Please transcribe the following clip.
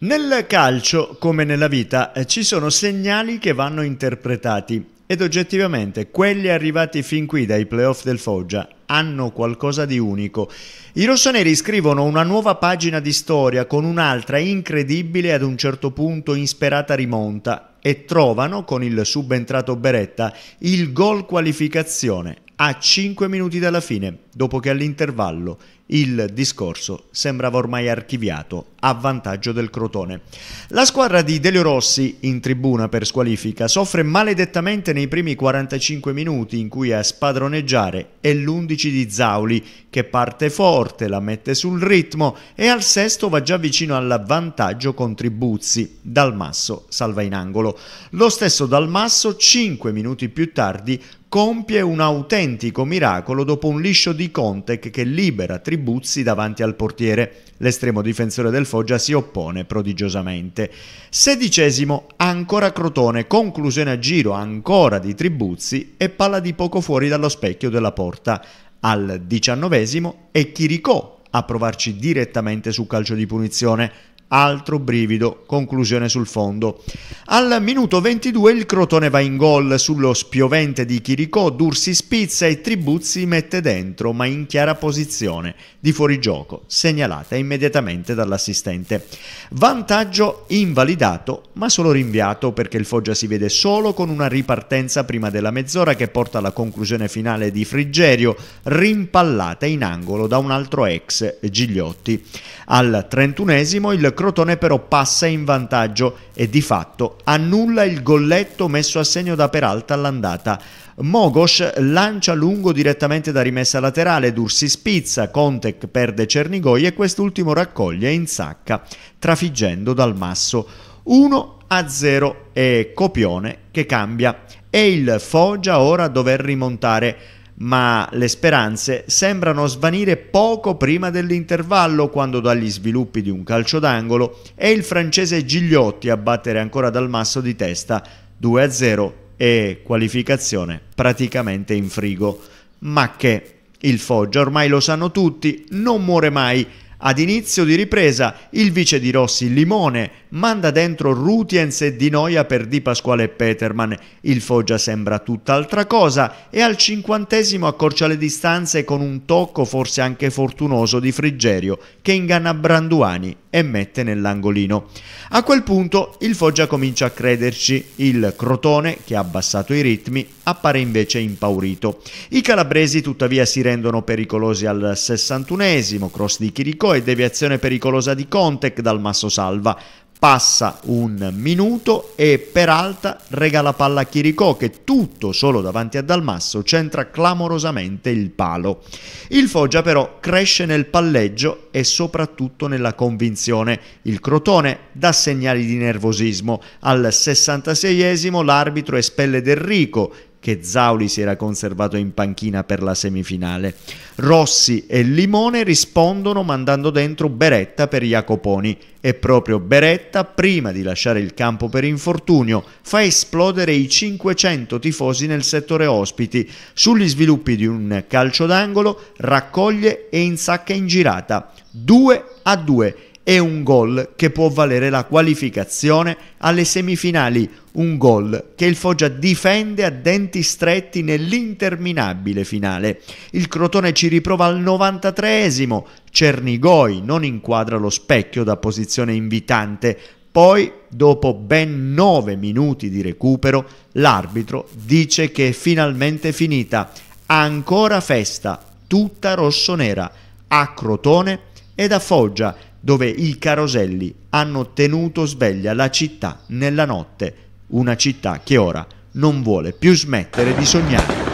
Nel calcio, come nella vita, eh, ci sono segnali che vanno interpretati ed oggettivamente quelli arrivati fin qui dai playoff del Foggia hanno qualcosa di unico. I rossoneri scrivono una nuova pagina di storia con un'altra incredibile ad un certo punto insperata rimonta e trovano con il subentrato Beretta il gol qualificazione a 5 minuti dalla fine, dopo che all'intervallo il discorso sembrava ormai archiviato a vantaggio del Crotone. La squadra di Delio Rossi, in tribuna per squalifica, soffre maledettamente nei primi 45 minuti in cui a spadroneggiare è l'11 di Zauli, che parte forte, la mette sul ritmo e al sesto va già vicino all'avvantaggio con Tribuzzi. Dalmasso salva in angolo. Lo stesso Dalmasso 5 minuti più tardi compie un autentico miracolo dopo un liscio di Contec che libera Tribuzzi davanti al portiere. L'estremo difensore del Foggia si oppone prodigiosamente. Sedicesimo, ancora Crotone, conclusione a giro ancora di Tribuzzi e palla di poco fuori dallo specchio della porta. Al diciannovesimo è Chiricò a provarci direttamente su calcio di punizione, Altro brivido, conclusione sul fondo. Al minuto 22 il Crotone va in gol sullo spiovente di Chiricò, Dursi spizza e Tribuzzi mette dentro, ma in chiara posizione di fuorigioco, segnalata immediatamente dall'assistente. Vantaggio invalidato, ma solo rinviato perché il Foggia si vede solo con una ripartenza prima della mezz'ora che porta alla conclusione finale di Frigerio, rimpallata in angolo da un altro ex Gigliotti. Al trentunesimo il Crotone però passa in vantaggio e di fatto annulla il golletto messo a segno da Peralta all'andata. Mogos lancia lungo direttamente da rimessa laterale, Dursi spizza, Contec perde Cernigoi e quest'ultimo raccoglie in sacca, trafiggendo dal masso. 1 a 0 e Copione che cambia. E il Foggia ora a dover rimontare ma le speranze sembrano svanire poco prima dell'intervallo quando dagli sviluppi di un calcio d'angolo è il francese Gigliotti a battere ancora dal masso di testa 2-0 e qualificazione praticamente in frigo. Ma che il Foggia ormai lo sanno tutti, non muore mai. Ad inizio di ripresa il vice di Rossi Limone manda dentro Rutiens e Di Noia per Di Pasquale e Peterman. Il Foggia sembra tutt'altra cosa e al cinquantesimo accorcia le distanze con un tocco forse anche fortunoso di Frigerio che inganna Branduani e mette nell'angolino. A quel punto il Foggia comincia a crederci, il Crotone, che ha abbassato i ritmi, appare invece impaurito. I calabresi tuttavia si rendono pericolosi al 61esimo, cross di Chiricò e deviazione pericolosa di Contec dal Masso Salva passa un minuto e Peralta regala palla a Chiricò che tutto solo davanti a Dalmasso centra clamorosamente il palo. Il Foggia però cresce nel palleggio e soprattutto nella convinzione. Il Crotone dà segnali di nervosismo. Al 66esimo l'arbitro espelle Del Rico che Zauli si era conservato in panchina per la semifinale. Rossi e Limone rispondono mandando dentro Beretta per Jacoponi e proprio Beretta, prima di lasciare il campo per infortunio, fa esplodere i 500 tifosi nel settore ospiti. Sugli sviluppi di un calcio d'angolo raccoglie e insacca in girata 2 a 2 e un gol che può valere la qualificazione alle semifinali, un gol che il Foggia difende a denti stretti nell'interminabile finale. Il Crotone ci riprova al 93esimo, Cernigoi non inquadra lo specchio da posizione invitante, poi, dopo ben 9 minuti di recupero, l'arbitro dice che è finalmente finita. Ancora festa, tutta rossonera, a Crotone ed a Foggia, dove i caroselli hanno tenuto sveglia la città nella notte, una città che ora non vuole più smettere di sognare.